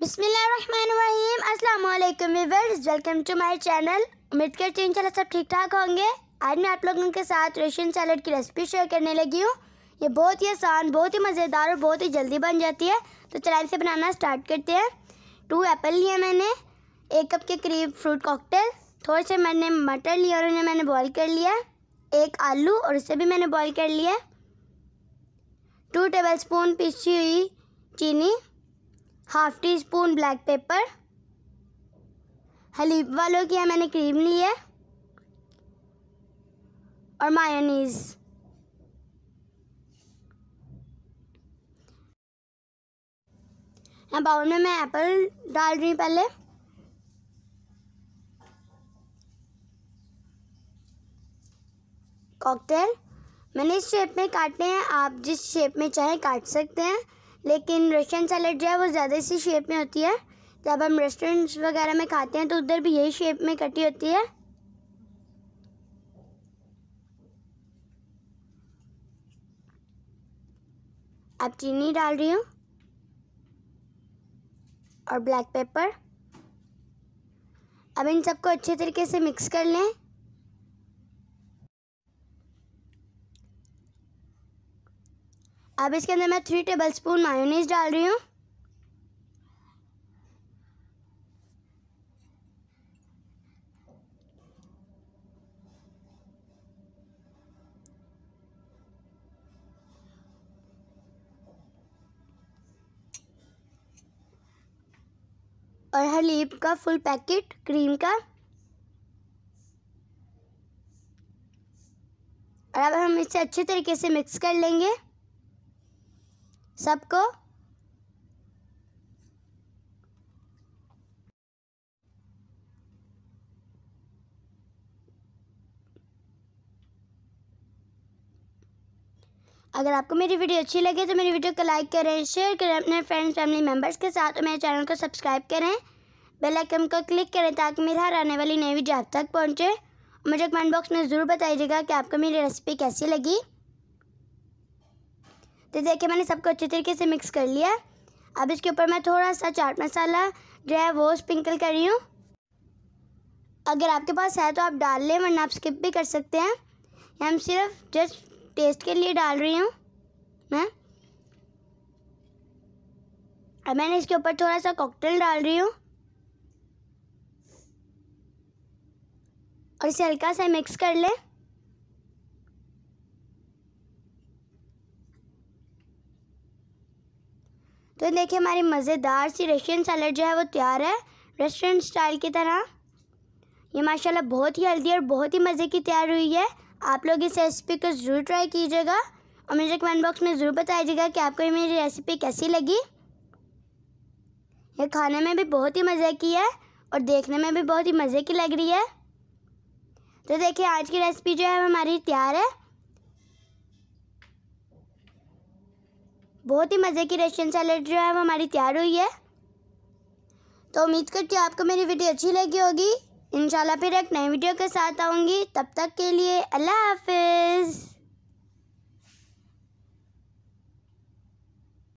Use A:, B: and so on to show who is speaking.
A: बिसमीम अल्लाम welcome to my channel उम्मीद करती हूँ चलो सब ठीक ठाक होंगे आज मैं आप लोगों के साथ रशियन सैलड की रेसिपी शेयर करने लगी हूँ ये बहुत ही आसान बहुत ही मज़ेदार और बहुत ही जल्दी बन जाती है तो चला इसे बनाना स्टार्ट करते हैं टू एप्पल लिए मैंने एक कप के करीब फ्रूट कॉकटेल थोड़े से मैंने मटर लिए और उन्हें मैंने बॉयल कर लिया एक आलू और उसे भी मैंने बॉयल कर लिया टू टेबल स्पून पिसी हुई चीनी half teaspoon black pepper हलीब वालों की मैंने क्रीम ली है और मायोनीज़ यहाँ बाउल में मैं एप्पल डाल रही हूँ पहले कॉकटेल मैंने इस शेप में काटे हैं आप जिस शेप में चाहे काट सकते हैं लेकिन रशियन सैलड जो है वो ज़्यादा इसी शेप में होती है जब हम रेस्टोरेंट्स वगैरह में खाते हैं तो उधर भी यही शेप में कटी होती है अब चीनी डाल रही हूँ और ब्लैक पेपर अब इन सबको अच्छे तरीके से मिक्स कर लें अब इसके अंदर मैं थ्री टेबल स्पून मायोनीज डाल रही हूँ और हलीब का फुल पैकेट क्रीम का और अब हम इसे अच्छे तरीके से मिक्स कर लेंगे सबको अगर आपको मेरी वीडियो अच्छी लगे तो मेरी वीडियो को लाइक करें शेयर करें अपने फ्रेंड्स फैमिली मेंबर्स के साथ और मेरे चैनल को सब्सक्राइब करें बेल आइकन को क्लिक करें ताकि मेरी हर आने वाली नई वीडियो आप तक पहुंचे मुझे कमेंट बॉक्स में ज़रूर बताइएगा कि आपको मेरी रेसिपी कैसी लगी तो देखिए मैंने सबको अच्छे तरीके से मिक्स कर लिया अब इसके ऊपर मैं थोड़ा सा चाट मसाला जो है वो स्प्रिंकल कर रही हूँ अगर आपके पास है तो आप डाल लें वरना आप स्किप भी कर सकते हैं हम सिर्फ जस्ट टेस्ट के लिए डाल रही हूँ मैं अब मैंने इसके ऊपर थोड़ा सा कॉकटेल डाल रही हूँ और इसे हल्का सा मिक्स कर लें तो देखिए हमारी मज़ेदार सी रशियन सैलड जो है वो तैयार है रेस्टोरेंट स्टाइल की तरह ये माशाल्लाह बहुत ही हेल्दी और बहुत ही मज़े की तैयार हुई है आप लोग इस रेसिपी को ज़रूर ट्राई कीजिएगा और मुझे कमेंट बॉक्स में ज़रूर बताइएगा कि आपको मेरी रेसिपी कैसी लगी ये खाने में भी बहुत ही मज़े की है और देखने में भी बहुत ही मज़े की लग रही है तो देखिए आज की रेसिपी जो है हमारी तैयार है बहुत ही मज़े की रशियन सैलड जो है वो हमारी तैयार हुई है तो उम्मीद करती हूँ आपको मेरी वीडियो अच्छी लगी होगी इन फिर एक नई वीडियो के साथ आऊँगी तब तक के लिए अल्लाह हाफिज़